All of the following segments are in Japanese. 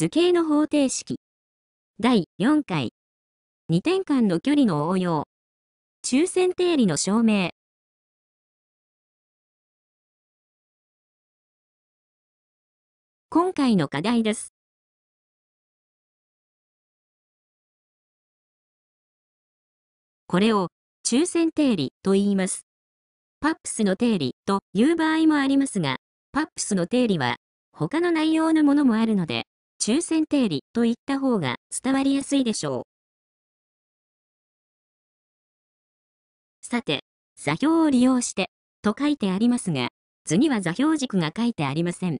図形の方程式。第4回。2点間の距離の応用。抽選定理の証明。今回の課題です。これを抽選定理と言います。パップスの定理という場合もありますが、パップスの定理は他の内容のものもあるので、抽選定理といった方が伝わりやすいでしょう。さて、座標を利用してと書いてありますが、図には座標軸が書いてありません。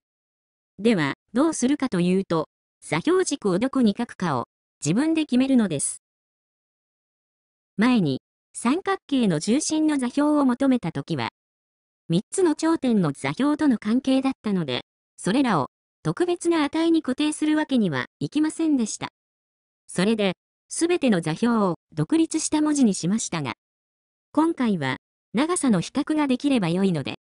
では、どうするかというと、座標軸をどこに書くかを自分で決めるのです。前に、三角形の重心の座標を求めたときは、3つの頂点の座標との関係だったので、それらを特別な値に固定するわけにはいきませんでした。それで、すべての座標を独立した文字にしましたが、今回は長さの比較ができればよいので、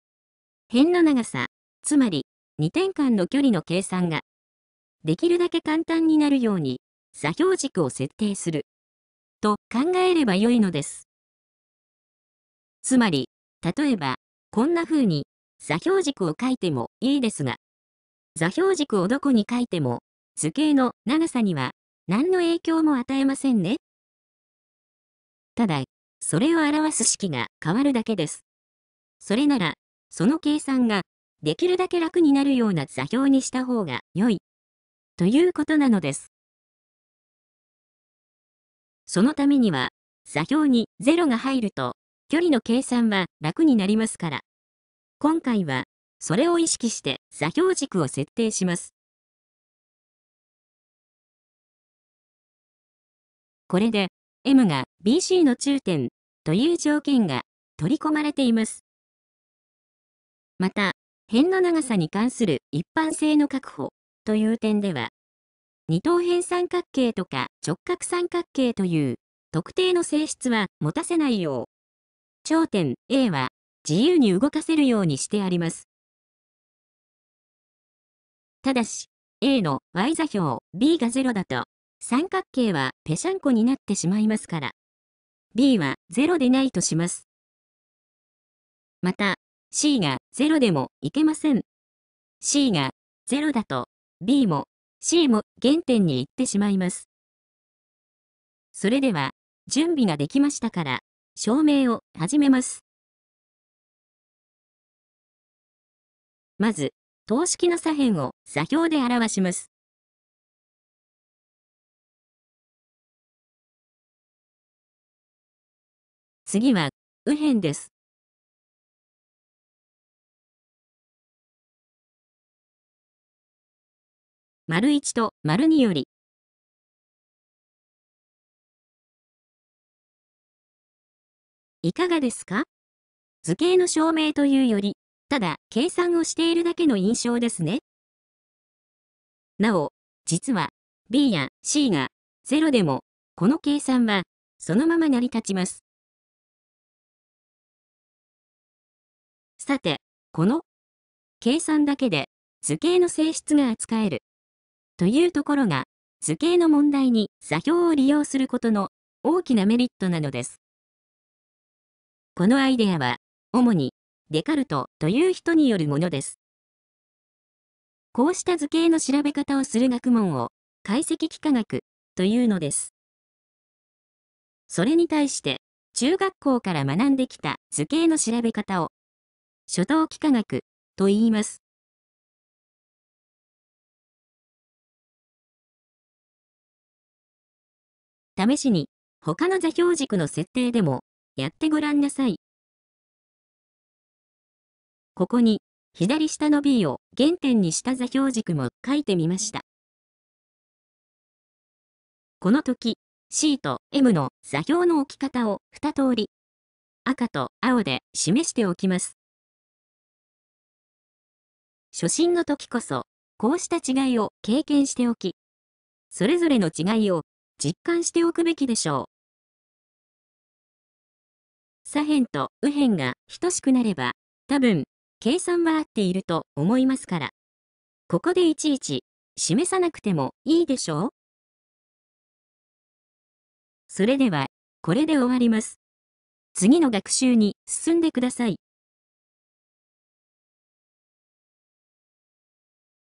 辺の長さ、つまり2点間の距離の計算が、できるだけ簡単になるように座標軸を設定する、と考えればよいのです。つまり、例えば、こんな風に座標軸を書いてもいいですが、座標軸をどこに書いても、図形の長さには何の影響も与えませんね。ただ、それを表す式が変わるだけです。それなら、その計算ができるだけ楽になるような座標にした方が良い。ということなのです。そのためには、座標に0が入ると、距離の計算は楽になりますから。今回は、それを意識して座標軸を設定します。これで M が BC の中点という条件が取り込まれています。また、辺の長さに関する一般性の確保という点では、二等辺三角形とか直角三角形という特定の性質は持たせないよう、頂点 A は自由に動かせるようにしてあります。ただし、A の y 座標 B が0だと、三角形はぺしゃんこになってしまいますから、B は0でないとします。また、C が0でもいけません。C が0だと、B も C も原点に行ってしまいます。それでは、準備ができましたから、証明を始めます。まず、等式の左辺を座標で表します。次は、右辺です。丸一と丸二より、いかがですか図形の証明というより、ただ、計算をしているだけの印象ですね。なお、実は、B や C が0でも、この計算は、そのまま成り立ちます。さて、この、計算だけで、図形の性質が扱える。というところが、図形の問題に座標を利用することの大きなメリットなのです。このアイデアは、主にデカルトという人によるものです。こうした図形の調べ方をする学問を解析幾何学というのです。それに対して中学校から学んできた図形の調べ方を初等幾何学と言います。試しに他の座標軸の設定でもやってごらんなさい。ここに、左下の B を原点にした座標軸も書いてみました。この時、C と M の座標の置き方を2通り、赤と青で示しておきます。初心の時こそ、こうした違いを経験しておき、それぞれの違いを実感しておくべきでしょう。左辺と右辺が等しくなれば、多分、計算は合っていると思いますから。ここでいちいち示さなくてもいいでしょうそれでは、これで終わります。次の学習に進んでください。